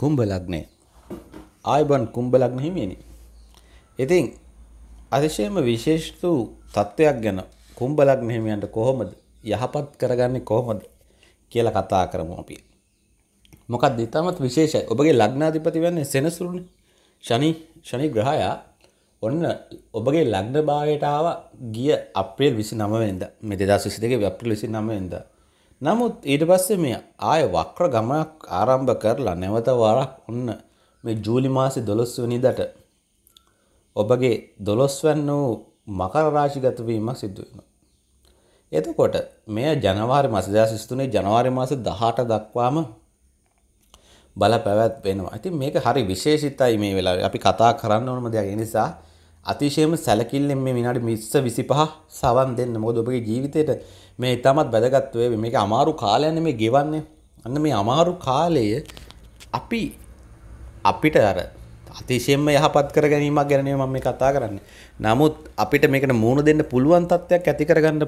කුම්භ ලග්නය. ආයබන් කුම්භ ලග්න හිමියනි. ඉතින් අතිශයම විශේෂ වූ තත්වයක් ගැන කුම්භ ලග්න හිමියන්ට කොහොමද යහපත් කරගන්නේ කොහොමද කියලා කතා කරමු අපි. මොකක්ද ඊටමත් විශේෂයි. ඔබගේ ලග්නාධිපති වෙන්නේ සෙනසුරුනේ. ශනි ශනි ග්‍රහයා ඔන්න ඔබගේ ලග්න භාවයට ආව ගිය අප්‍රේල් 29 වෙනිදා. මේ 2022 අප්‍රේල් 29 වෙනිදා. නමුත් ඊට පස්සේ මේ ආය වක්‍ර ගමනක් ආරම්භ කරලා නැවත වරක් ඔන්න මේ ජූලි මාසේ 12 වෙනිදාට ඔබගේ 12 වෙනි වූ මකර රාශිගත වීමක් සිදු වෙනවා. එතකොට මෙය ජනවාරි මාස 2023 ජනවාරි මාස 18 දක්වාම බල පැවැත් වෙනවා. ඉතින් මේක හරි විශේෂිතයි මේ වෙලාවේ. අපි කතා කරන්න ඕනම දෙයක්. ඒ නිසා අතිශයම සැලකිල්ලෙන් මේ විනාඩි 20 25 සවන් දෙන්න. මොකද ඔබගේ ජීවිතේට මේ ඊටමත් වැදගත් වේ. මේක අමාරු කාලයන්නේ මේ ගෙවන්නේ. අන්න මේ අමාරු කාලය අපි අපිට අර අතිශයෙන්ම යහපත් කර ගැනීමක් ගැන මම මේ කතා කරන්නේ. නමුත් අපිට මේකට මූණ දෙන්න පුළුවන් තත්ත්වයක් ඇති කරගන්න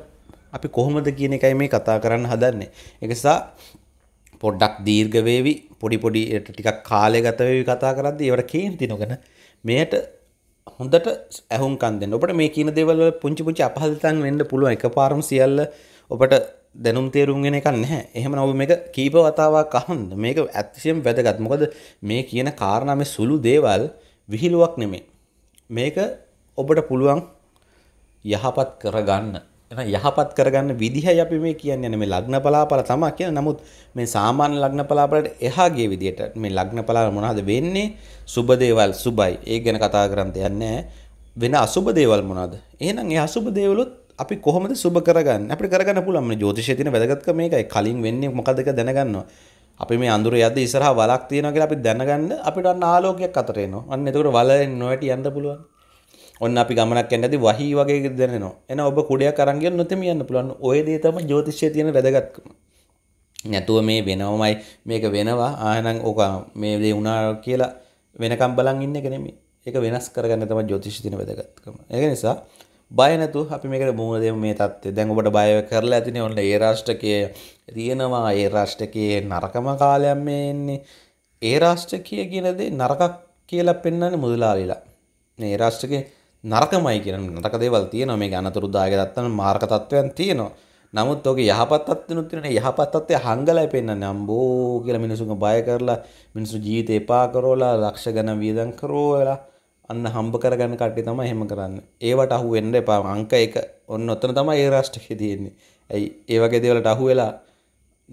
අපි කොහොමද කියන එකයි මේ කතා කරන්න හදන්නේ. ඒ නිසා පොඩ්ඩක් දීර්ඝ වේවි, පොඩි පොඩි ටිකක් කාලය ගත වේවි කතා කරද්දී ඒවට කේන්ති නොගෙන මෙයට හොඳට ඇහුම්කන් දෙන්න. ඔබට මේ කියන දේවල් වල පුංචි පුංචි අපහසුතාවන් වෙන්න පුළුවන්. එකපාරම සියල්ල ඔබට දැනුම් තේරුම් ගෙන එකක් නැහැ. එහෙමනම් ඔබ මේක කීප වතාවක් අහන්න. මේක අතිශයම වැදගත්. මොකද මේ කියන කාරණා මේ සුළු දේවල් විහිළුවක් නෙමෙයි. මේක ඔබට පුළුවන් යහපත් කරගන්න එන යහපත් කරගන්න විදිහයි අපි මේ කියන්නේ යන්නේ මේ ලග්න පලාපල තමයි කියන නමුත් මේ සාමාන්‍ය ලග්න පලාපලට එහාගේ විදිහට මේ ලග්න පලාපල මොනවද වෙන්නේ සුබ දේවල් සුබයි ඒ ගැන කතා කරන්න දෙන්නේ වෙන අසුබ දේවල් මොනවද එහෙනම් ඒ අසුබ දේවලුත් අපි කොහොමද සුබ කරගන්නේ අපිට කරගන්න පුළුවන් මේ ජ්‍යොතිෂයේ තියෙන වැදගත්කම මේකයි කලින් වෙන්නේ මොකද කියලා දැනගන්නවා අපි මේ අඳුර යද්ද ඉස්සරහා වලක් තියෙනවා කියලා අපි දැනගන්න අපිට අන්න ආලෝකයක් අතර එනවා අන්න එතකොට වලෙන් නොවැටි යන්න පුළුවන් ඔන්න අපි ගමනක් ඇන්නද වහි වගේ දෙනවා එන ඔබ කුඩයක් කරන්ගෙන් නොතමියන්න පුළුවන් ඔය දේ තම ජෝතිෂය තියෙන වැදගත්කම නැතුව මේ වෙනවමයි මේක වෙනවා ආනං ඕක මේ දේ උනා කියලා වෙනකම් බලන් ඉන්න එක නෙමෙයි ඒක වෙනස් කරගන්න තමයි ජ්‍යොතිෂය තියෙන වැදගත්කම ඒක නිසා බය නැතුව අපි මේකට මුහුණ දෙමු මේ தත්ත්වය දැන් ඔබට බය කරලා ඇතිනේ ඔන්න ඒ රාෂ්ටකයේ තියෙනවා ඒ රාෂ්ටකයේ නරකම කාලයක් මේ එන්නේ ඒ රාෂ්ටකය කියන දේ නරකක් කියලා පෙන්වන්නේ මුදලාලිලා මේ රාෂ්ටකයේ නරකමයි කියන නරක දේවල් තියෙනවා මේ අනතුරුදායක දත්තන මාර්ග තත්වයන් තියෙනවා නමුත් ඔගේ යහපත් තත්ත්වෙනුත් තියෙන යහපත් තත්ත්වය හංගලයි පෙන්නන්නේ අම්බෝ කියලා මිනිසුන්ව බය කරලා මිනිස්සු ජීවිතේ එපා කරවලා ලක්ෂ ගණන් වියදම් කරවලා අන්න හම්බ කරගන්න කට්ටිය තමයි එහෙම කරන්නේ. ඒවට අහු වෙන්න එපා. අංක 1 ඔන්න ඔතන තමයි ඒ රාෂ්ට්‍රකේ තියෙන්නේ. ඇයි ඒ වගේ දේවලට අහු වෙලා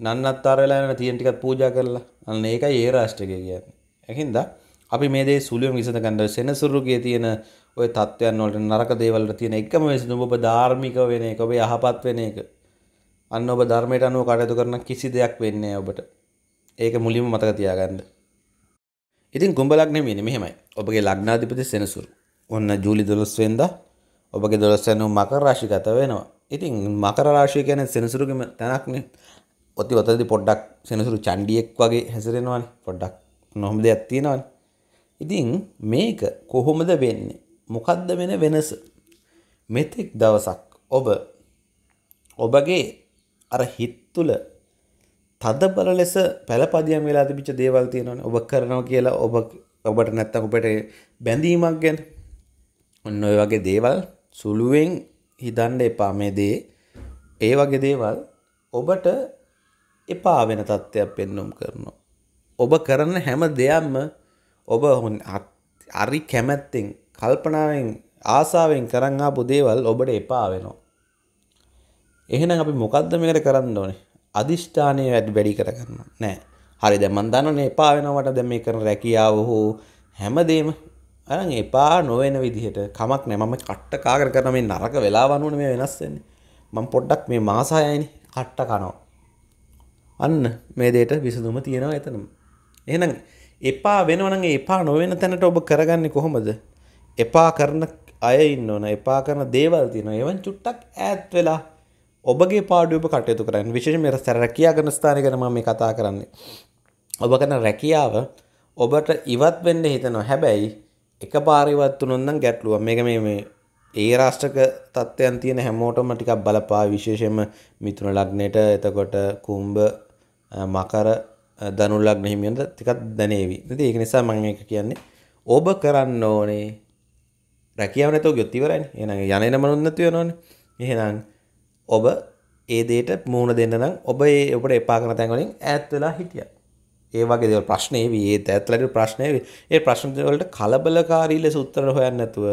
නන්නත්තර වෙලා යන තියෙන ටිකක් පූජා කරලා අන්න ඒකයි ඒ රාෂ්ට්‍රකේ කියන්නේ. ඒකින්දා අපි මේ දේ සුළුවෙන් විසඳගන්න සෙනසුරුගේ තියෙන ඔය තත්ත්වයන් වලට නරක දේවල් වල තියෙන එකම විසඳුම ඔබ ධාර්මික වෙන එක ඔබ යහපත් වෙන එක අන්න ඔබ ධර්මයට අනුව කටයුතු කරන කිසි දෙයක් වෙන්නේ ඔබට ඒක මුලින්ම මතක තියාගන්න ඉතින් කුඹලක් නෙමෙයිනේ මෙහෙමයි ඔබගේ ලග්නාධිපති සෙනසුරු ඔන්න ජූලි 12 වෙනිදා ඔබගේ 12 වෙනි මකර රාශිගත වෙනවා ඉතින් මකර රාශිය කියන්නේ සෙනසුරුගේම තැනක්නේ ඔති ඔතනදී පොඩ්ඩක් සෙනසුරු චණ්ඩියෙක් වගේ හැසිරෙනවානේ පොඩ්ඩක් නොහොම දෙයක් තියෙනවානේ ඉතින් මේක කොහොමද වෙන්නේ මොකද්ද වෙන වෙනස මෙතෙක් දවසක් ඔබ ඔබගේ අර හිත් තුළ තදබල ලෙස පැළපදියම් වෙලා තිබිච්ච දේවල් තියෙනවනේ ඔබ කරනවා කියලා ඔබ ඔබට නැත්තම් ඔබට බැඳීමක් ගැන ඔන්න ඔය වගේ දේවල් සුළුවෙන් හිතන්න එපා මේ දේ ඒ වගේ දේවල් ඔබට එපා වෙන තත්ත්වයක් පෙන්නුම් කරනවා ඔබ කරන හැම දෙයක්ම ඔබ හොන් අරි කැමැත්තෙන් කල්පනාවෙන් ආසාාවෙන් කරන්න ආපු දේවල් ඔබට එපා වෙනවා. එහෙනම් අපි මොකද්ද මේකට කරන්න ඕනේ? අදිෂ්ඨානය වැඩි වැඩි කරගන්න. නෑ. හරි දැන් මන් දන්නවනේ එපා වෙනවට දැන් මේ කරන රැකියාව හෝ හැමදේම අරන් එපා නොවන විදිහට කමක් නෑ මම කට්ට කාගෙන කරන මේ නරක වෙලාව අනුව මේ වෙනස් වෙන්නේ. මම පොඩ්ඩක් මේ මාසයයිනේ කට්ට කනවා. අන්න මේ දෙයට විසඳුම තියෙනවා එතනම. එහෙනම් එපා වෙනවනම් එපා නොවෙන තැනට ඔබ කරගන්නේ කොහොමද? එපා කරන අය ඉන්න ඕන. එපා කරන දේවල් තියෙනවා. ඒවන් චුට්ටක් ඈත් වෙලා ඔබගේ පාඩුව ඔබ කටයුතු කරන්න. විශේෂයෙන්ම මේ රැකියා කරන ස්ථානය ගැන මම මේ කතා කරන්නේ. ඔබ කරන රැකියාව ඔබට ඉවත් වෙන්න හිතනවා. හැබැයි එකපාර ඉවත් වුණොත් නම් ගැටලුවක්. මේක මේ මේ ඒ රාෂ්ටක තත්ත්වයන් තියෙන හැමෝටම ටිකක් බලපා විශේෂයෙන්ම මිථුන ලග්නයට එතකොට කුම්භ මකර දනුල්ලක් නහිමියන්ට තිකක් දැනේවි නති ඒක නිසා මං එක කියන්නේ ඕබ කරන්න ඕනේ රැකියාව නැතෝ ගොත්තිවරයි එන යනන මනුන්නතිය නොන එහෙනම් ඔබ ඒදේට මූුණ දෙන්න නම් ඔබ ඒ ඔබට එපාකන තැන්වලින් ඇත් වෙලා හිටිය ඒ වගේ දෙව ප්‍රශ්නය වී ඒ ඇත්ලට ප්‍රශ්නය ඒ ප්‍රශ්නවලට කලබලකාරීල සුත්තර හොයන්නතුව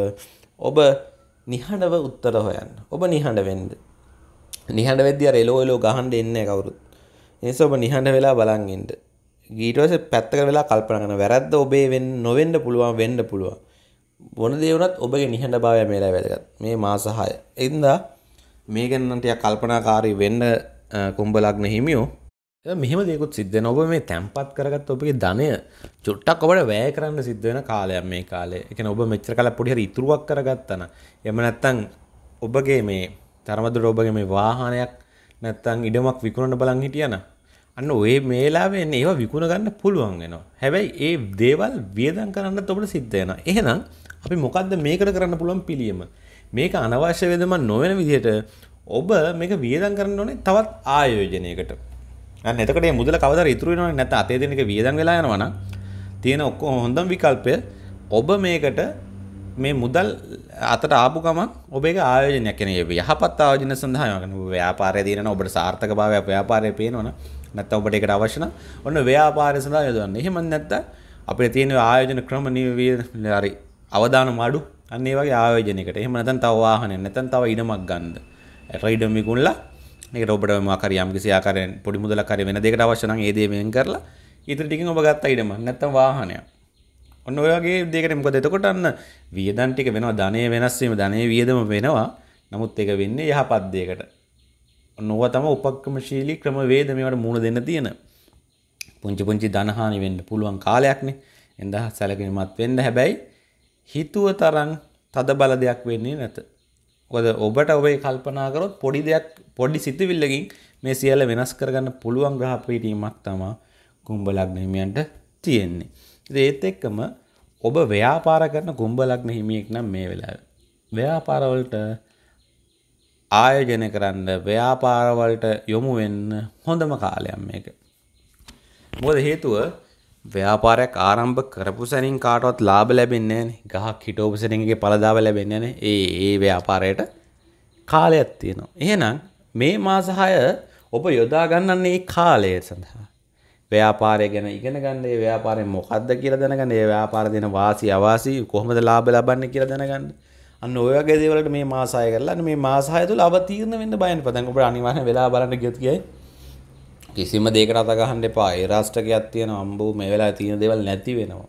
ඔබ නිහඬව උත්තර හොයන්න ඔබ නිහඬ වෙන්ද නිහඬ වෙද්‍ය රෙලෝලෝ ගහන්ඩ එන්න කවුරුත් එනිස ඔබ නිහඬ වෙලා බලන්ගෙන්ට ගීටවස පැත්තක වෙලා කල්පන කරන වැරද්ද ඔබේ වෙන් නොවෙන්ඩ පුළුවන් වෙන්ඩ පුළුවන් බොන දේවනත් ඔබගේ නිහඬ භාවය මේලා වැදගත් මේ මාසහය එන්දා මේ ගැන්නටය කල්පනාකාරී වෙන්න කුම්ඹලක්න හිමියෝ මෙහම දෙකුත් සිද්ධන ඔබ මේ තැන්පත් කරගත් ඔබගේ ධනය චුට්ටක් ඔබට වැය කරන්න සිද්ධවෙන කාලයක් මේ කාලේ එක ඔබ මෙච්චර කල පොඩිහර ඉතුරුවක් කරගත්තන එම නැත්තං ඔබගේ මේ තරමදුට ඔබගේ මේ වාහනයක් නැත්තම් ඉඩමක් විකුණන්න බලන් හිටියනම් අන්න ඔය මේලාවේ එන්නේ ඒවා විකුණ ගන්න පුළුවන් වෙනවා. හැබැයි ඒ දේවල් වියදම් කරන්නත් ඔබට සිද්ධ වෙනවා. එහෙනම් අපි මොකද්ද මේකට කරන්න පුළුවන් පිළියම? මේක අනවශ්‍ය වේදමක් නොවන විදිහට ඔබ මේක වියදම් කරන්න ඕනේ තවත් ආයෝජනයකට. අන්න එතකොට මේ මුදල කවදාද ඉතුරු වෙනවන්නේ නැත්නම් අතේ දෙන එක වියදම් වෙලා යනවා නම් තියෙන ඔක්කොම හොඳම විකල්පය ඔබ මේකට මේ මුදල් අතට ආපු ගමන් ඔබේ ආයෝජනයක් කියන ඒ යහපත් ආයෝජන සඳහා යන ව්‍යාපාරය දිනන ඔබට සාර්ථක භාවය ව්‍යාපාරය පේනවන නැත්නම් ඔබට ඒකට අවශ්‍ය නම් ඔන්න ව්‍යාපාරය සඳහා යොදවන්න. එහෙම නැත්නම් අපිට තියෙන ආයෝජන ක්‍රම නිවි අවදානම අඩු. අන්න ඒ වගේ ආයෝජනයකට. එහෙම නැත්නම් තව වාහනයක් නැත්නම් තව ඉඩමක් ගන්න. රයිඩම් විකුණලා ඒකට ඔබට මොකක් හරි යම් කිසි ආකාරයෙන් පොඩි මුදලක් හරි වෙන දෙයකට අවශ්‍ය නම් ඒ දේ වෙන් කරලා ඉතින් ටිකෙන් ඔබ ගත්ත ඉඩම නැත්නම් වාහනයක් ඔන්න ඔයගේ දෙකට මොකද එතකොට අන්න වියදන් ටික වෙනවා ධනය වෙනස් වීම ධනය වියදම වෙනවා නමුත් ඒක වෙන්නේ යහපත් දෙයකට ඔන්නව තමයි උපක්‍රමශීලී ක්‍රමවේද මේවට මුහුණ දෙන්න තියෙන පුංචි පුංචි ධනහානි වෙන්න පුළුවන් කාලයක්නේ එඳහ සැලකිලිමත් වෙන්න හැබැයි හිතුව තරම් තද බල දෙයක් වෙන්නේ නැත මොකද ඔබට ඔබේ කල්පනා කරොත් පොඩි දෙයක් පොඩි සිතුවිල්ලකින් මේ සියල්ල වෙනස් කරගන්න පුළුවන් ග්‍රහ පීඩීමක් තමයි කුම්භ ලග්න හිමියන්ට තියෙන්නේ ඒත් එක්කම ඔබ ව්‍යාපාර කරන කුම්ඹලක්න හිමියෙක් නම් මේ වෙලාව. ව්‍යාපාරවලට ආයෝජන කරන්න ව්‍යාපාරවලට යොමු වෙන්න හොඳම කාලයක් මේක. මොකද හේතුව ව්‍යාපාරයක් ආරම්භ කරපු සැනින් කාටවත් ලාභ ලැබෙන්නේ නැහැ ගහක් හිටවපු සැනින්ගේ පළදාව ලැබෙන්නේ නැහැ ඒ ඒ ව්‍යාපාරයට කාලයක් තියෙනවා. එහෙනම් මේ මාස 6 ඔබ යොදා ගන්නන්නේ ඒ කාලය සඳහා. ව්‍යාපාරය ගැන ඉගෙන ගන්න ඒ ව්‍යාපාරය මොකද්ද කියලා දැනගන්න ඒ ව්‍යාපාර දෙන වාසි අවාසි කොහොමද ලාභ ලබන්නේ කියලා දැනගන්න අන්න ඔය වගේ දේවල්ට මේ මාස ආය කරලා මේ මාස ආය තුල අවතීර්ණ වෙන්න බයන්න පතන් ඔබට අනිවාර්යෙන් වෙලා බලන්න ගියොත් කියයි කිසිම දෙයකට අත ගහන්න එපා ඒ රාෂ්ට්‍රකයක් තියෙන අම්බෝ මේ වෙලාවේ තියෙන දේවල් නැති වෙනවා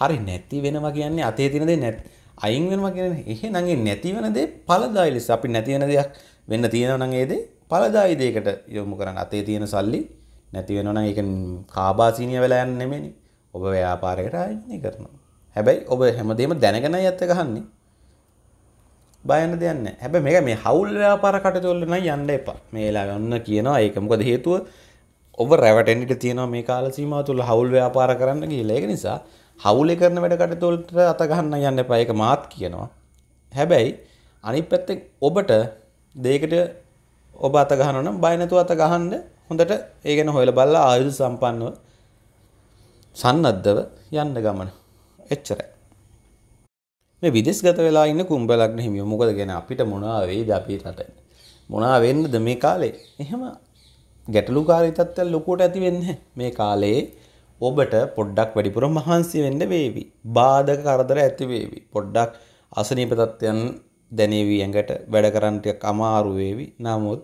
හරි නැති වෙනවා කියන්නේ අතේ තියෙන දේ නැති අයින් වෙනවා කියන්නේ එහෙනම් ඒ නැති වෙන දේ ඵලදායි ලෙස අපි නැති වෙන දෙයක් වෙන්න තියෙනවා නම් ඒ දේ ඵලදායි දෙයකට යොමු කරන්න අතේ තියෙන සල්ලි නැති වෙනවන එක කාබාසිනය වෙලායන් නෙමෙනි ඔබ ව්‍යාපාරයට ආයනය කරනවා හැබැයි ඔබ හැමදේම දැනගෙන ඇත්ත ගහන්නේ බයන්න දෙයන්න හැබ මේ මේ හවුල් ව්‍යාපාර කටතුොල්ලන යන්න එපා මේලා ගන්න කියනවා ඒකමකද හේතුව ඔබ රැවටෙන්ට තියෙනවා මේ කාල සීම තුළ හවුල් ව්‍යාපාර කරන්න කියලේක නිසා හවුලෙ කරන වැඩ කටතුොල්ට අතගහන්න යන්න පයක මාත් කියනවා හැබැයි අනි පැත්තෙක් ඔබට දේකට ඔබ අතගහනනම් බයනතු අතගහන්ඩ හොඳට ඒ ගැන හොයලා බලලා ආයුධ සම්පන්නව සන්නද්ධව යන්න ගමන. එච්චරයි. මේ විදේශගත වෙලා ඉන්න කුම්භ ලග්න හිමියෝ මොකද කියන්නේ අපිට මොනවා වෙයිද අපේ රටේ? මොනවා වෙන්නද මේ කාලේ? එහෙම ගැටලුකාරී තත්ත්වයක් ලොකුවට ඇති වෙන්නේ මේ කාලේ ඔබට පොඩ්ඩක් වැඩිපුර මහන්සි වෙන්න වේවි. බාධක කරදර ඇති වේවි. පොඩ්ඩක් අසනීප තත්ත්වයන් දැනේවි ඇඟට වැඩ කරන්න ටිකක් අමාරු වේවි. නමුත්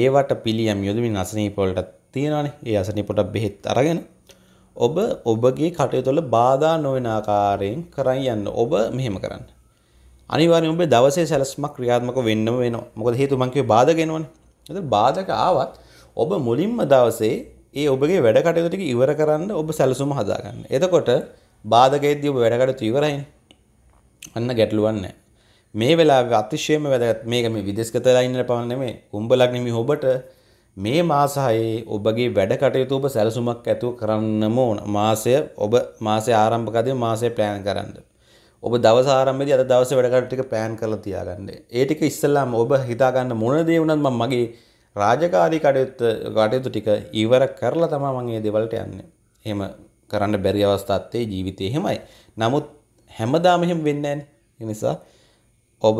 ඒවට පිළියම් යොදමින් අසනීපවලට තියෙනවානේ ඒ අසනීපට බෙහෙත් අරගෙන ඔබ ඔබගේ කටයුතුවල බාධා නොවන ආකාරයෙන් කරන් යන්න ඔබ මෙහෙම කරන්න. අනිවාර්යෙන් ඔබේ දවසේ සැලැස්මක් ක්‍රියාත්මක වෙන්නම වෙනවා. මොකද හේතුව මං කිව්වේ බාධක එනවනේ. ඒතර බාධක ආවත් ඔබ මුලින්ම දවසේ ඒ ඔබගේ වැඩ කටයුතු ටික ඉවර කරන්න ඔබ සැලසුම හදාගන්න. එතකොට බාධකයේදී ඔබ වැඩ කටයුතු ඉවරයිනේ. අන්න ගැටලුවක් නැහැ. මේ වෙලාවේ අතිශයම වැදගත් මේක මේ විදේශගතලා ඉන්න පමණ නෙමෙයි. උඹලක් නෙමෙයි ඔබට මේ මාසයේ ඔබගේ වැඩ කටයුතු ඔබ සැලසුමක් ඇතුව කරන්නම ඕන. මාසය ඔබ මාසයේ ආරම්භකදී මාසය ප්ලෑන් කරන්න. ඔබ දවස ආරම්භයේදී අද දවසේ වැඩ කටයුතු ටික ප්ලෑන් කරලා තියාගන්න. ඒ ටික ඉස්සෙල්ලාම ඔබ හිතා ගන්න මොන දේ වුණත් මම මගේ රාජකාරී කටයුතු කටයුතු ටික ඉවර කරලා තමයි මම මේ දේවල්ට යන්නේ. එහෙම කරන්න බැරි අවස්ථාත් ඒ ජීවිතේ එහෙමයි. නමුත් හැමදාම එහෙම වෙන්නේ නැහැ. ඒ නිසා ඔබ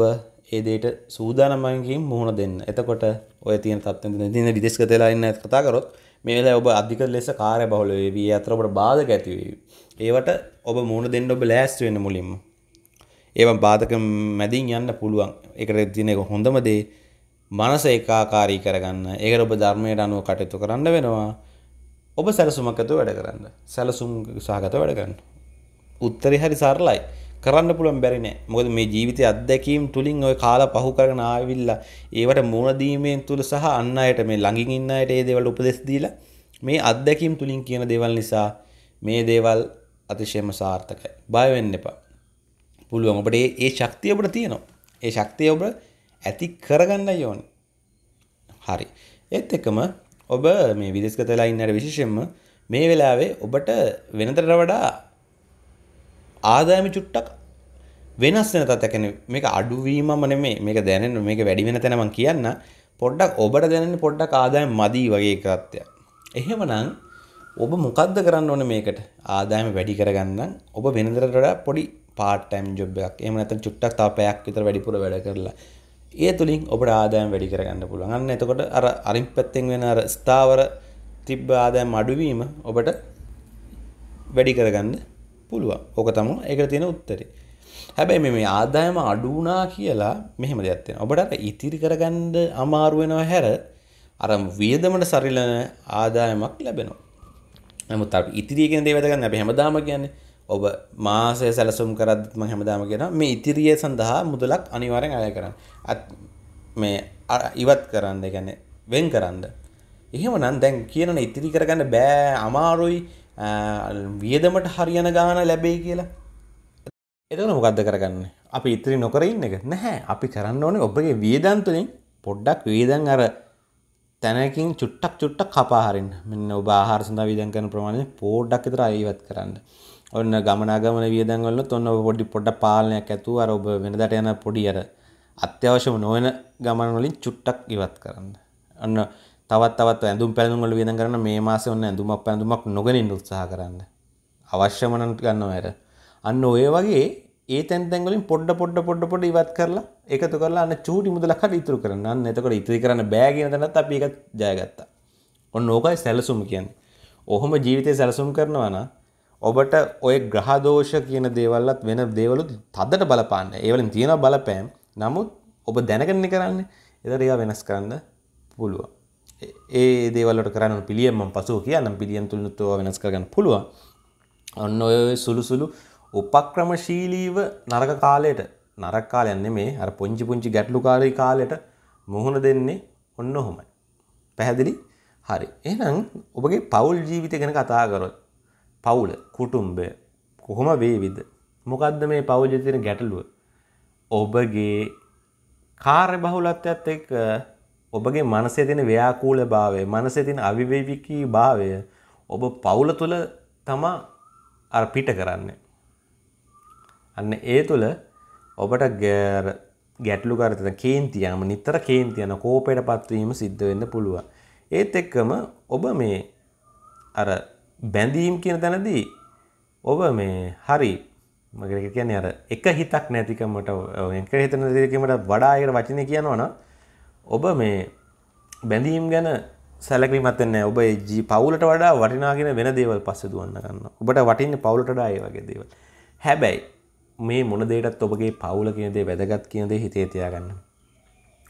ඒදේට සූදානමයකින් මුහුණ දෙන්න එතකොට ඔය තියන තත්ව දින විදෙස්කතලා ඉන්න කතාකරොත් මේලා ඔබ අධික ලෙස කාරය බහුල වී අතර ඔබට බාධක ඇතිවේ ඒවට ඔබ මුහුණ දෙන්න ඔබ ලෑස්ති වෙන්න මුලින්ම ඒවන් බාධක මැදින් යන්න පුළුවන් එකට දින එක හොඳම දේ මනස ඒකාකාරී කරගන්න ඒකට ඔබ ධර්මයට අනුව කටයුතු කරන්න වෙනවා ඔබ සැලසුමකතු වැඩ කරන්න සැලසුම් සහගත වැඩ කරන්න උත්තරේ හරි සරලයි කරන්න පුළුවන් බැරි නෑ. මොකද මේ ජීවිතයේ අත්දැකීම් තුලින් ওই කාලා පහු කරගෙන ආවිල්ලා ඒවට මුණ දීමෙන් තුල සහ අන් අයට මේ ළඟින් ඉන්න අයට මේ දේවල් උපදෙස් දීලා මේ අත්දැකීම් තුලින් කියන දේවල් නිසා මේ දේවල් අතිශයම සාර්ථකයි. බය වෙන්න එපා. පුළුවන් ඔබට ඒ ශක්තිය ඔබට තියෙනවා. ඒ ශක්තිය ඔබ ඇති කරගන්නයි ඕනේ. හරි. ඒත් එක්කම ඔබ මේ විදේශගත වෙලා ඉන්න විශේෂයෙන්ම මේ වෙලාවේ ඔබට වෙනතට වඩා ආදායම චුට්ටක් වෙනස් වෙන තත්ත්වයක් කියන්නේ මේක අඩුවීමම නෙමෙයි මේක දැනෙන්න මේක වැඩි වෙන තැන මම කියන්න පොඩ්ඩක් ඔබට දැනෙන්නේ පොඩ්ඩක් ආදායම මදි වගේ එකක්ත්යක්. එහෙමනම් ඔබ මොකද්ද කරන්න ඕනේ මේකට? ආදායම වැඩි කරගන්න ඔබ වෙනදට වඩා පොඩි part time job එකක්. එහෙම නැත්නම් චුට්ටක් තව පැයක් විතර වැඩිපුර වැඩ කරලා ඒ තුලින් ඔබට ආදායම වැඩි කරගන්න පුළුවන්. අන්න එතකොට අර අරින් පැත්තෙන් වෙන අර ස්ථාවර තිබ්බ ආදායම අඩුවීම ඔබට වැඩි කරගන්න පුළුවන් ඕක තම ඒක තියෙන උත්තරේ හැබැයි මේ ආදායම අඩුනා කියලා මෙහෙම දෙයක් තියෙනවා. ඔබට අර ඉතිරි කරගන්න අමාරු වෙනව හැර අර වියදමට සරිලන ආදායමක් ලැබෙනවා. නමුත් අපි ඉතිරිය කියන දේ වැදගත් නැහැ. අපි හැමදාම කියන්නේ ඔබ මාසය සැලසුම් කරද්දිත් මම හැමදාම කියනවා මේ ඉතිරිය සඳහා මුදලක් අනිවාර්යෙන් අය කරන්න. මේ ඉවත් කරන්න, ඒ වෙන් කරන්න. එහෙමනම් දැන් කියනනේ ඉතිරි කරගන්න බෑ අමාරුයි වියදමට හරියන ගාන ලැබේ කියලා එතන මොකක්ද කරගන්න අපි ඉතිරි නොකර ඉන්න එක නැහැ අපි කරන්න ඕනේ ඔබගේ වියදන්තුලින් පොඩ්ඩක් වියදන් අර තැනකින් චුට්ටක් චුට්ටක් කපාහරින්න මෙන්න ඔබ ආහාර සඳහා වියදම් කරන ප්‍රමාණය පොඩ්ඩක් විතර අයවත් කරන්න ඔන්න ගමනාගමන වියදම් වලත් ඔන්න ඔබ පොඩි පොඩ්ඩක් පාලනයක් ඇතුව අර ඔබ වෙනදාට යන පොඩි අර අත්‍යවශ්‍යම නොවන ගමන් වලින් චුට්ටක් ඉවත් කරන්න ඔන්න තවත් තවත් ඇඳුම් පැළඳුම්වල වියදම් කරන මේ මාසේ ඔන්න ඇඳුමක් පැළඳුමක් නොගනින්න උත්සාහ කරන්න. අවශ්‍යම නම් ගන්නවා ඇර. අන්න ඔය වගේ ඒ තැන් තැන් වලින් පොඩ පොඩ පොඩ පොඩ ඉවත් කරලා එකතු කරලා අන්න චූටි මුදලක් හරි ඉතුරු කරන්න. අන්න එතකොට ඉතිරි කරන්න බෑ කියන තැනත් අපි ඒක ජයගත්තා. ඔන්න ඕකයි සැලසුම් කියන්නේ. ඔහොම ජීවිතේ සැලසුම් කරනවා නම් ඔබට ඔය ග්‍රහදෝෂ කියන දේවල්ලත් වෙන දේවලුත් තදට බලපාන්න. ඒවලින් තියෙන බලපෑම්. නමුත් ඔබ දැනගන්න කරන්නේ. ඒතර ඒවා වෙනස් කරන්න පුළුවන්. ඒ දේවලට කරන්න පිළියම් පසු කියන්න පිළියම් තුළනුත්තුව වෙනස් කරගන්න පුළුවන් ඔන්න ඔය සුළු සුළු උපක්‍රමශීලීව නරක කාලයට නරක් කාලයන්නේ මේ අර පුංචි පුංචි ගැටලු කාලී කාලයට මුහුණ දෙන්නේ ඔන්න හොමයි. පැහැදිලි හරි එනම් ඔබගේ පවුල් ජීවිතය ගැන කතාකරොත් පවුල කුටුම්බය කොහොම වේවිද මොකක්ද මේ පවුජතින ගැටලුව ඔබගේ කාර්ය බහුලත්යත් එක් ඔබගේ මනසේ තියෙන ව්‍යාකූල භාවය මනසේ තියෙන අවිවේකී භාවය ඔබ පවුල තුල තමා අර පිට කරන්නේ අන්න ඒ තුල ඔබට ගැටලු කරතන කේන්තියම නිතර කේන්තියන කෝපයට පත්වීම සිද්ධ වෙන්න පුළුවන් ඒත් එක්කම ඔබ මේ අර බැඳීම් කියන තැනදී ඔබ මේ හරි මගර කියන්නේ අර එක හිතක් නැතිකමට එක හිතන දෙකීමට වඩා අයකට වචනේ කියනවනම් ඔබ මේ බැඳීම් ගැන සැලකිලිමත්වෙන්න ඔබ ජී පවුලට වඩා වටිනාගෙන වෙන දේවල් පස්ස දුවන්න ගන්න ඔබට වටින්න පවුලටඩා ඒ වගේ දේවල් හැබැයි මේ මොන දේටත් ඔබගේ පවුල කියනදේ වැදගත් කියනදේ හිතේ තියාගන්න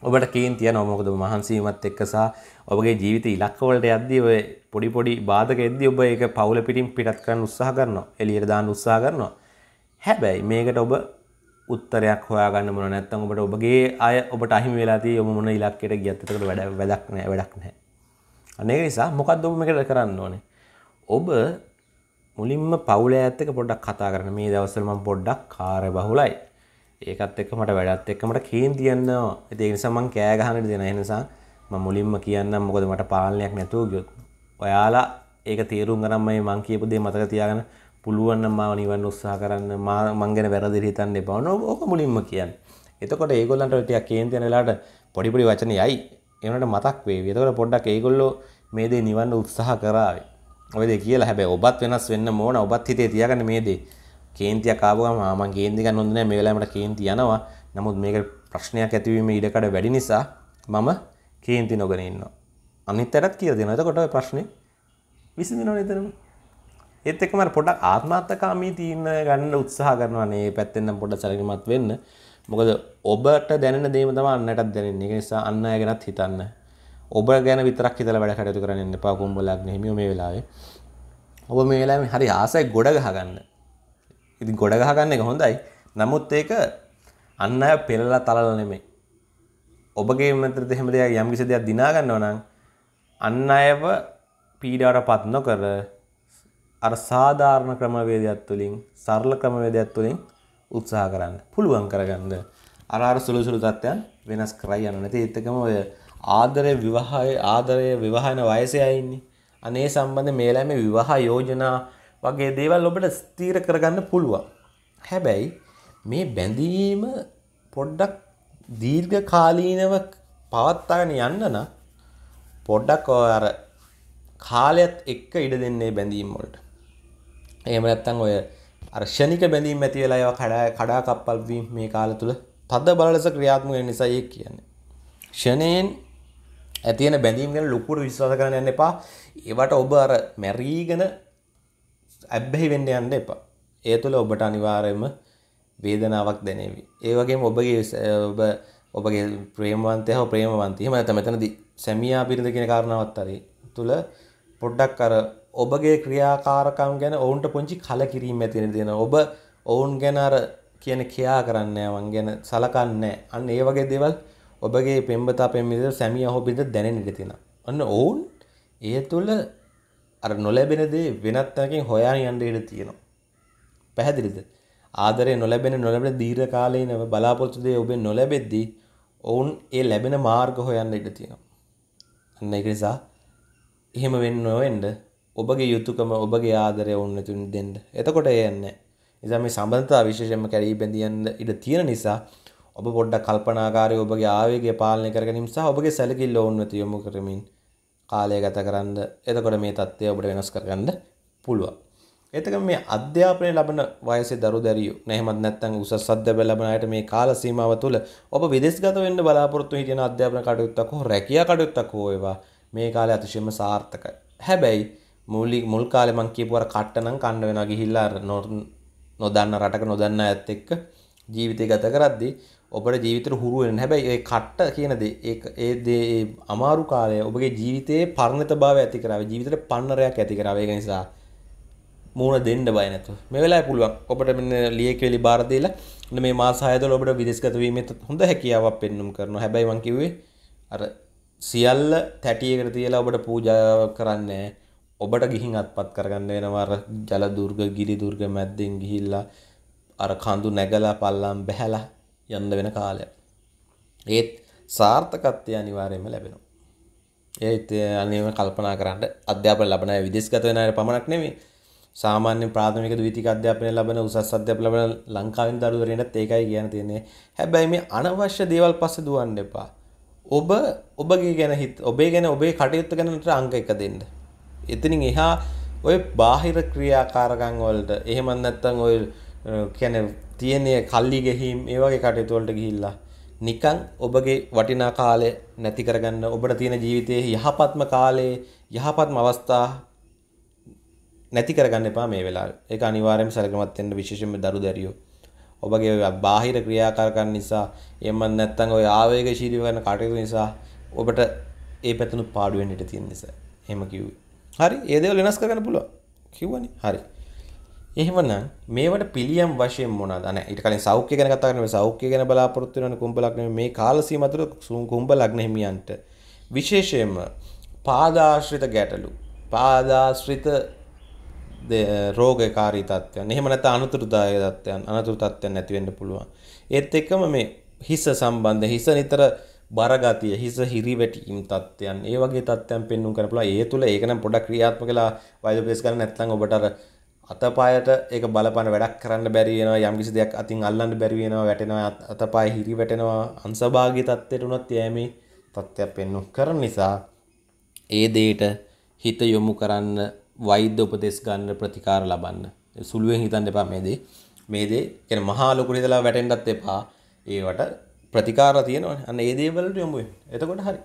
ඔබට කේන් තියන ඔමොකද මහන්සීමත් එක්කසා ඔබගේ ජීවිත ඉලක්කවලට යද්දී ඔය පොඩි පොඩි බාධක එද්දී ඔබ ඒක පවුල පිටින් පිටත් කරන්න උත්සාහ කරනවා එළියට දාන්න උත්සාහ කරනවා හැබැයි මේකට ඔබ උත්තරයක් හොයාගන්න මොන නැත්තම් ඔබට ඔබගේ අය ඔබට අහිමි වෙලා තියෙ ඔබ මොන ඉලක්කයට ගියත් ඒකට වැඩ වැඩක් නැහැ වැඩක් නැහැ. අනේ ඒ නිසා මොකද්ද ඔබ මේකට කරන්න ඕනේ? ඔබ මුලින්ම පවුල ඇත්තක පොඩ්ඩක් කතා කරන්න මේ දවස්වල මම පොඩ්ඩක් කාර්ය බහුලයි. ඒකත් එක්ක මට වැඩත් එක්ක මට කේන්තියන්නවා. ඉතින් ඒ නිසා මම කෑ ගහන්න දෙන. ඒ නිසා මම මුලින්ම කියන්නම් මොකද මට පාලනයක් නැතුව ගියොත් ඔයාලා ඒක තීරුම් ගනම් මේ මං කියපු දේ මතක තියාගන්න පුළුවන් මාව නිවන්න උත්සාහ කරන්න මං ගැන වැරදි හිතන්න එපා. ඕක මුලින්ම කියන්න. එතකොට ඒගොල්ලන්ට ටිකක් කේන්ති යන වෙලාවට පොඩි පොඩි වචන යයි. ඒනට මතක් වේවි. එතකොට පොඩ්ඩක් ඒගොල්ලෝ මේ දේ නිවන්න උත්සාහ කරාවි. ඔය දේ කියලා හැබැයි ඔබත් වෙනස් වෙන්න ඕන. ඔබත් හිතේ තියාගන්න මේ දේ. කේන්තියක් ආව ගම මං කේන්ති ගන්න හොඳ නෑ මේ වෙලාවේ මට කේන්ති යනවා. නමුත් මේක ප්‍රශ්නයක් ඇතිවීම ඉඩකඩ වැඩි නිසා මම කේන්ති නොගෙන ඉන්නවා. අනිත් පැත්තට කියලා දෙනවා. එතකොට ඔය ප්‍රශ්නේ විසඳෙනවනේ එතනම. ඒත් එක්කම පොඩක් ආත්මාර්ථකාමී තීරණ ගන්න උත්සාහ කරනවා මේ පැත්තෙන් නම් පොඩක් සැලකිලිමත් වෙන්න. මොකද ඔබට දැනෙන දේම තමයි අන්නටත් දැනෙන්නේ. ඒක නිසා අන්න අය ගැනත් හිතන්න. ඔබ ගැන විතරක් හිතලා වැඩ කටයුතු කරන්න එන්න එපා කුඹලක් නෙමෙයි මේ වෙලාවේ. ඔබ මේ වෙලාවේ හරි ආසයි ගොඩ ගහගන්න. ඉතින් ගොඩ ගහගන්න එක හොඳයි. නමුත් ඒක අන්න අය පෙරලා තලලා නෙමෙයි. ඔබගේ මතරද එහෙම දෙයක් යම් කිසි දෙයක් දිනා ගන්නවා නම් අන්න අයව පීඩාවට පත් නොකර අර සාධාරණ ක්‍රමවේදයක් තුළින් සරල ක්‍රමවේදයක් තුළින් උත්සාහ කරන්න පුළුවන් කරගන්න අර අර සුළු සුළු තත්ත්වයන් වෙනස් කරයි යන්න නැති ඒත් එකම ඔය ආදරය විවාහය ආදරය විවාහන වයසේ අය ඉන්නේ අනේ සම්බන්ධ මේ ළමේ විවාහ යෝජනා වගේ දේවල් ඔබට ස්ථීර කරගන්න පුළුවන්. හැබැයි මේ බැඳීම පොඩ්ඩක් දීර්ඝ කාලීනව පවත්වාගෙන යන්න නම් පොඩ්ඩක් අර කාලයත් එක්ක ඉඩ දෙන්නේ බැඳීම් වලට. ඒම නැත්තන් ඔය අර්ශනික බැඳීම් ඇති වෙලා ඒවා කඩා කඩා කප්පල්වීම මේ කාල තුළ තද බල ලෙස ක්‍රියාත්මක වෙන නිසා ඒ කියන්නේ. ෂණයෙන් ඇතියෙන බැඳීම් ගැන ලොකුට විශ්වාස කරන්න යන්න එපා. ඒවට ඔබ අර මැරීගෙන ඇබ්බැහි වෙන්න යන්න එපා. ඒ තුළ ඔබට අනිවාර්යයෙන්ම වේදනාවක් දැනේවි. ඒ වගේම ඔබගේ ඔබ ඔබගේ ප්‍රේමවන්තය හෝ ප්‍රේමවන්තිය. එහෙම නැත්නම් මෙතනදී සැමියා බිරිඳ කියන කාරණාවත් හරි තුළ පොඩ්ඩක් අර ඔබගේ ක්‍රියාකාරකම් ගැන ඔවුන්ට පුංචි කලකිරීම ඇති වෙන දෙනවා. ඔබ ඔවුන් ගැන අර කියන කියා කරන්නේ වන් ගැන සලකන්නේ අන්න ඒ වගේ දේවල් ඔබගේ පෙම්බතා පෙම්මිද සැමියා හෝ බිරිඳ දැනෙන්න ඉඩ තියෙනවා. අන්න ඔවුන් ඒ තුළ අර නොලැබෙන දේ වෙනත් තැනකින් හොයාගෙන යන්න ඉඩ තියෙනවා. පැහැදිලිද? ආදරේ නොලැබෙන නොලැබෙන දීර්ඝ කාලීන බලාපොරොත්තු දේ ඔබෙන් නොලැබෙද්දී ඔවුන් ඒ ලැබෙන මාර්ග හොයන්න ඉඩ තියෙනවා. අන්න ඒක නිසා එහෙම වෙන්න නොවෙන්න ඔබගේ යුතුකම ඔබගේ ආදරය ඔන්නතුන් දෙන්න. එතකොට ඒ යන්නේ. නිසා මේ සම්බන්ධතා විශේෂයෙන්ම කැරී බැඳියන්න ඉඩ තියෙන නිසා ඔබ පොඩ්ඩක් කල්පනාකාරී ඔබගේ ආවේගය පාලනය කර ගැනීම සහ ඔබගේ සැලකිල්ල ඔන්නතු යොමු කරමින් කාලය ගත කරන්න. එතකොට මේ தත්ත්වය ඔබට වෙනස් කරගන්න පුළුවන්. එතක මේ අධ්‍යාපනය ලබන වයසේ දරු දැරියෝ නැහමත් නැත්තං උසස් අධ්‍යාපන ලබන අයට මේ කාල සීමාව තුළ ඔබ විදේශගත වෙන්න බලාපොරොත්තු හිටින අධ්‍යාපන කටයුත්තක් හෝ රැකියා කටයුත්තක් හෝ ඒවා මේ කාලේ අතිශයම සාර්ථකයි. හැබැයි මුලි මුල් කාලේ මං කියපු අර කට්ටනම් කන්න වෙනවා ගිහිල්ලා අර නොදන්න රටක නොදන්න අයත් එක්ක ජීවිතය ගත කරද්දී ඔබට ජීවිතේ හුරු වෙන හැබැයි ඒ කට්ට කියන දේ ඒ ඒ දේ අමාරු කාලය ඔබගේ ජීවිතයේ පරිණතභාවය ඇති කරાવી ජීවිතේට පන්නරයක් ඇති කරાવી ඒක නිසා මූණ දෙන්න බය නැතුව මේ වෙලාවේ පුළුවන් ඔබට මෙන්න ලියකෙලි බාර දීලා මෙන්න මේ මාස 6 තුළ ඔබට විදේශගත වීමෙත් හොඳ හැකියාවක් පෙන්වුම් කරනවා හැබැයි මං කිව්වේ අර සියල්ල තැටියකට තියලා ඔබට පූජා කරන්නේ නැහැ ඔබට ගිහින් අත්පත් කරගන්න වෙනවා අර ජල දුර්ග ගිරි දුර්ග මැද්දෙන් ගිහිල්ලා අර කඳු නැගලා පල්ලම් බැහැලා යන්න වෙන කාලයක්. ඒත් සාර්ථකත්වය අනිවාර්යයෙන්ම ලැබෙනවා. ඒත් අනිවාර්යයෙන්ම කල්පනා කරන්න අධ්‍යාපන ලබන අය විදේශගත වෙන අය පමණක් නෙමෙයි සාමාන්‍ය ප්‍රාථමික ද්විතික අධ්‍යාපනය ලබන උසස් අධ්‍යාපන ලබන ලංකාවෙන් දරුවරෙනත් ඒකයි කියන්න තියෙන්නේ. හැබැයි මේ අනවශ්‍ය දේවල් පස්සේ දුවන්න එපා. ඔබ ඔබගේ ගැන හිත ඔබේ ගැන ඔබේ කටයුත්ත ගැන අංක එක දෙන්න. එතනින් එහා ඔය බාහිර ක්‍රියාකාරකං වලට එහෙම නැත්නම් ඔය කියන්නේ තියෙන කල්ලි ගෙහීම් ඒ වගේ කටයුතු වලට ගිහිල්ලා නිකන් ඔබගේ වටිනා කාලය නැති කරගන්න ඔබට තියෙන ජීවිතයේ යහපත්ම කාලයේ යහපත්ම අවස්ථා නැති කරගන්න එපා මේ වෙලාවේ. ඒක අනිවාර්යයෙන්ම සැලකමත් වෙන්න විශේෂයෙන්ම දරු දැරියෝ. ඔබගේ බාහිර ක්‍රියාකාරකම් නිසා එහෙම නැත්නම් ඔය ආවේගශීලීව කරන කටයුතු නිසා ඔබට ඒ පැතුණු පාඩු වෙන්න ඉඩ තියෙන නිසා. එහෙම කිව්වේ. හරි ඒ දේවල් වෙනස් කරගන්න පුළුවන් කිව්වනේ හරි එහෙමනම් මේවට පිළියම් වශයෙන් මොනවාද අනේ ඊට කලින් සෞඛ්‍ය ගැන කතා කරනවා සෞඛ්‍ය ගැන බලාපොරොත්තු වෙන කුඹලක් නෙමෙයි මේ කාල සීම තුළ කුඹලක් හිමියන්ට විශේෂයෙන්ම පාදාශ්‍රිත ගැටලු පාදාශ්‍රිත රෝගකාරී තත්ත්වයන් එහෙම නැත්නම් අනුතුරුදායක තත්ත්වයන් අනතුරු තත්ත්වයන් නැති වෙන්න පුළුවන් ඒත් එක්කම මේ හිස සම්බන්ධ හිස නිතර බරගතිය හිස හිරිවැටීම් තත්ත්වයන් ඒ වගේ තත්ත්වයන් පෙන්වුම් කරන පුළුවන් ඒ තුල ඒක නම් පොඩක් ක්‍රියාත්මක වෙලා වෛද්‍ය ප්‍රෙස් කරන්න නැත්නම් ඔබට අර අතපයට ඒක බලපන වැඩක් කරන්න බැරි වෙනවා යම්කිසි දෙයක් අතින් අල්ලන්න බැරි වෙනවා වැටෙනවා අතපය හිරි වැටෙනවා අංශභාගී තත්ත්වයට උනත් යෑමේ තත්ත්වයක් පෙන්වුම් කරන නිසා ඒ දෙයට හිත යොමු කරන්න වෛද්‍ය උපදෙස් ගන්න ප්‍රතිකාර ලබන්න සුළුවෙන් හිතන්න එපා මේ දේ මේ දේ කියන්නේ මහා ලොකුට ඉඳලා වැටෙන්නත් එපා ඒවට ප්‍රතිකාර තියෙනවනේ. අන්න ඒ දේවල් වලට යොමු වෙන්න. එතකොට හරි.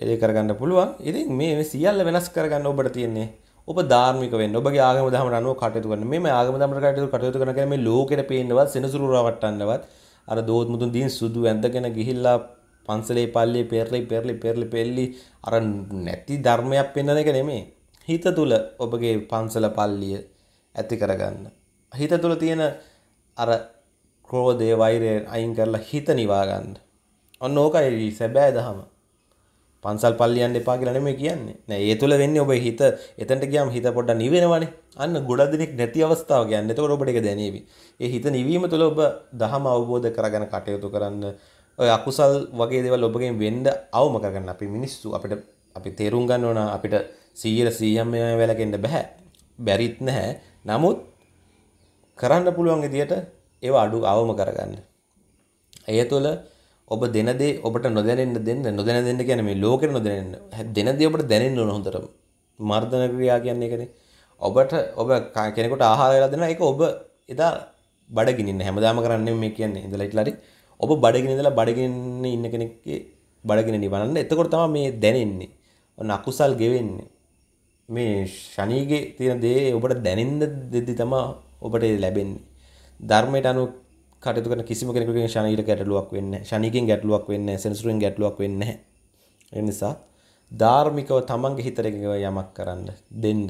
ඒ දේ කරගන්න පුළුවන්. ඉතින් මේ මේ සියල්ල වෙනස් කරගන්න ඔබට තියෙන්නේ. ඔබ ධාර්මික වෙන්න. ඔබගේ ආගම දහමට අනුව කටයුතු කරන්න. මේ මේ ආගම දහමට කටයුතු කටයුතු කරන කියන්නේ මේ ලෝකෙට පේන්නවත් සෙනසුරු රවට්ටන්නවත් අර දෝත් මුතුන් දින් සුදු ඇඳගෙන ගිහිල්ලා පන්සලේ පල්ලියේ පෙරලි පෙරලි පෙරලි පෙරලි අර නැති ධර්මයක් පෙන්වන එක නෙමෙයි. හිත තුල ඔබගේ පන්සල පල්ලිය ඇති කරගන්න. හිත තුල තියෙන අර ක්‍රෝධය වෛරයෙන් අයින් කරලා හිත නිවාගන්න. ඔන්න ඕකයි සැබෑ දහම. පන්සල් පල්ලියන්න එපා කියලා නෙමෙයි කියන්නේ. නෑ ඒ තුල වෙන්නේ ඔබේ හිත එතනට ගියාම හිත පොඩ්ඩක් නිවෙනවනේ. අන්න ගොඩක් දිනෙක නැති අවස්ථාව කියන්නේ. එතකොට ඔබට ඒක දැනෙවි. ඒ හිත නිවීම තුළ ඔබ දහම අවබෝධ කරගෙන කටයුතු කරන්න ඔය අකුසල් වගේ දේවල් ඔබගෙන් වෙන්න අවම කරගන්න අපි මිනිස්සු අපිට අපි තේරුම් ගන්න ඕන අපිට 100 100ම වැලකෙන්න බෑ. බැරිත් නැහැ. නමුත් කරන්න පුළුවන් විදියට ඒව අඩු අවම කරගන්න. එය තුළ ඔබ දෙනදේ ඔබට නොදැනෙන්න්න දෙන්න නොදැන දෙන්න ගැන මේ ලෝකෙට නොදැනන්න දෙනදේ ඔබට දැනෙන්න්න නොහොතරම මර්ධන ක්‍රියා කියන්නේ කනේ ඔබට ඔබ කෙනෙකුට ආහාරලා දෙෙන එක ඔබ එදා බඩගිනින්න හැමදාම කරන්න මේ කියන්නේ ඉඳලා ඉටලරි ඔබ බඩගිනිදලා බඩගින්න ඉන්න කෙනෙක්ගේ බඩගෙන නිවන්න එතකොට තම මේ දැනෙන්නේ ඔන්න අකුසල් ගෙවෙන්නේ මේ ශනීගේ තියෙන දේ ඔබට දැනින්ද දෙද්දි තමා ඔබට ලැබෙන්නේ ධර්මයට අනුව කටයුතු කරන කිසිම කෙනෙකුගෙන් ශනීර ගැටලුවක් වෙන්නේ නැහැ. ශනීගෙන් ගැටලුවක් වෙන්නේ නැහැ. සෙනසුරෙන් ගැටලුවක් වෙන්නේ නැහැ. ඒ නිසා ධාර්මිකව තමන්ගේ හිතට යමක් කරන්න දෙන්න.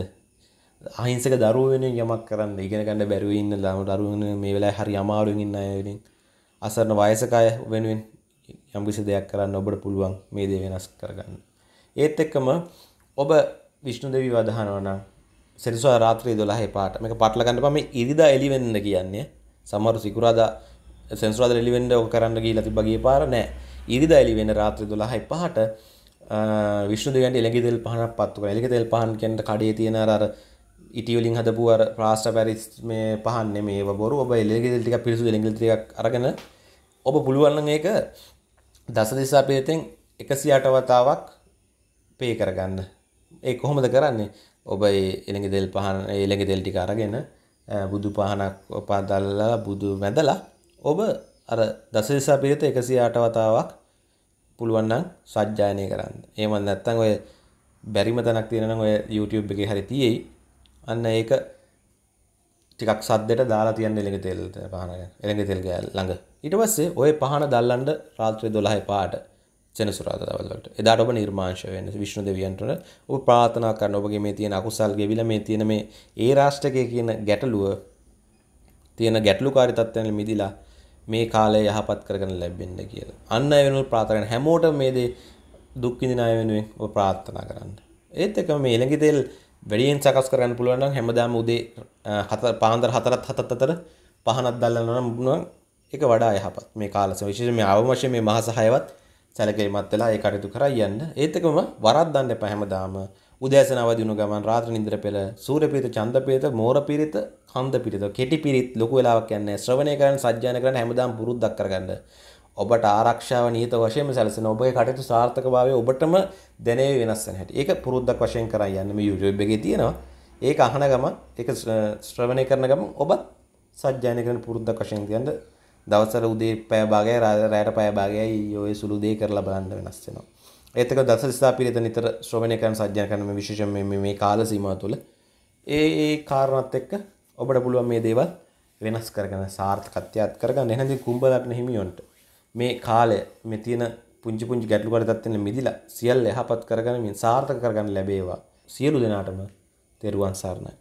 අහිංසක දරුවෝ වෙනුවෙන් යමක් කරන්න ඉගෙන ගන්න බැරුව ඉන්න දරුවෝ මේ වෙලාවේ හරි අමාරුවෙන් ඉන්න අය වෙනුවෙන් අසරණ වයසක අය වෙනුවෙන් යම්කිසි දෙයක් කරන්න ඔබට පුළුවන් මේ දේ වෙනස් කරගන්න. ඒත් එක්කම ඔබ විෂ්ණු දෙවි වදහනවා නම් සෙරිසවා රාත්‍රී දොළහේ පාට මේක පටල ගන්න පම ඉරිදා එලිවෙන්න කියන්නේ සමහරු සිකුරාදා සෙන්සුරාදා එලිවෙන්න ඕක කරන්න ගිහිලා තිබ්බා ගියේ පාර නෑ ඉරිදා එලිවෙන්න රාත්‍රී 12යි පහට විෂ්ණු දෙවියන්ට එළඟි තෙල් පහනක් පත්තු කරා එළඟි තෙල් පහන් කියන්නේ කඩේ තියෙන අර අර ඉටි වලින් හදපු අර ප්ලාස්ටර් පැරිස් මේ පහන් නෙමේ ඒව බොරු ඔබ එළඟි තෙල් ටිකක් පිරිසුදු එළඟි තෙල් ටිකක් අරගෙන ඔබ පුළුවන් නම් ඒක දස දිසා පේතෙන් 108 වතාවක් පේ කරගන්න ඒ කොහොමද කරන්නේ ඔබ එළඟ දෙල් පහන එළඟ දෙල්ටි කාරගෙන බුදු පහනක් පාදල්ලා බුදු වැඳලා ඔබ අර දසදෙසා පිරිත එකසිය අට වතාවක් පුළුවන්නම් සජ්ජායනය කරන්න ඒම නැත්තං ඔය බැරිම තැනක් තියෙනනම් ඔය YouTube එක හරි තියෙයි අන්න ඒක ටිකක් සද්දට දාලා තියන්න එළඟ තෙල් පහන එළඟ තෙල් ළඟ ඊට පස්සේ ඔය පහන දල්ලන්ඩ රාත්‍රී 12 පාට සෙනසුරාදා දවල් වලට. එදාට ඔබ නිර්මාංශ වෙන්න විෂ්ණු දෙවියන්ට ඔබ ප්‍රාර්ථනා කරන ඔබගේ මේ තියෙන අකුසල් ගෙවිලා මේ තියෙන මේ ඒ රාෂ්ටකයේ කියන ගැටලුව තියෙන ගැටලුකාරී තත්ත්වයන් මිදිලා මේ කාලය යහපත් කරගෙන ලැබෙන්න කියලා. අන්න ඒ වෙනුවට ප්‍රාර්ථනා කරන හැමෝටම මේ දේ දුක් විඳින අය වෙනුවෙන් ඔබ ප්‍රාර්ථනා කරන්න. ඒත් එකම මේ ඊළඟ තෙල් වැඩියෙන් සකස් කරගන්න පුළුවන් නම් හැමදාම උදේ හතර පාන්දර හතරත් හතත් අතර පහනක් දැල්ලනවා නම් ඒක වඩා යහපත්. මේ කාලස විශේෂයෙන් මේ අවම වශයෙන් මේ මාස 6වත් සැලකිලිමත් වෙලා ඒ කටයුතු කරා යන්න. ඒත් එකම වරද්දන්න එපා හැමදාම. උදෑසන අවදි වුණ ගමන් රාත්‍රී නිින්දර පෙළ සූර්යපීරිත, චන්දපීරිත, මෝරපීරිත, කන්දපීරිත, කෙටිපීරිත ලොකු වෙලාවක් යන්නේ. ශ්‍රවණය කරන්න, සජ්ජායන කරන්න හැමදාම පුරුද්දක් කරගන්න. ඔබට ආරක්ෂාව නියත වශයෙන්ම සැලසෙන ඔබේ කටයුතු සාර්ථකභාවය ඔබටම දැනෙවි වෙනස් වෙන හැටි. ඒක පුරුද්දක් වශයෙන් කරා යන්න මේ YouTube එකේ තියෙනවා. ඒක අහන ගමන් ඒක ශ්‍රවණය කරන ගමන් ඔබත් සජ්ජායන කරන පුරුද්දක් වශයෙන් තියන්න දවසර උදේ පැය භාගයයි රාත්‍රීට පැය භාගයයි ඔය සුළු දේ කරලා බලන්න වෙනස් වෙනවා. ඒත් එක දස දිසා පිළිත නිතර ශ්‍රවණය කරන සජ්ජන කරන මේ විශේෂයෙන් මේ මේ කාල සීමාව තුළ ඒ ඒ කාරණාත් එක්ක ඔබට පුළුවන් මේ දේවල් වෙනස් කරගෙන සාර්ථකත්වයක් කරගන්න. එහෙනම් කුඹ ලග්න හිමියොන්ට මේ කාලය මේ තියෙන පුංචි පුංචි ගැටලුකාරී තත්ත්වෙන් මිදිලා සියල්ල යහපත් කරගෙන මේ සාර්ථක කරගන්න ලැබේවා. සියලු දෙනාටම තෙරුවන් සරණයි.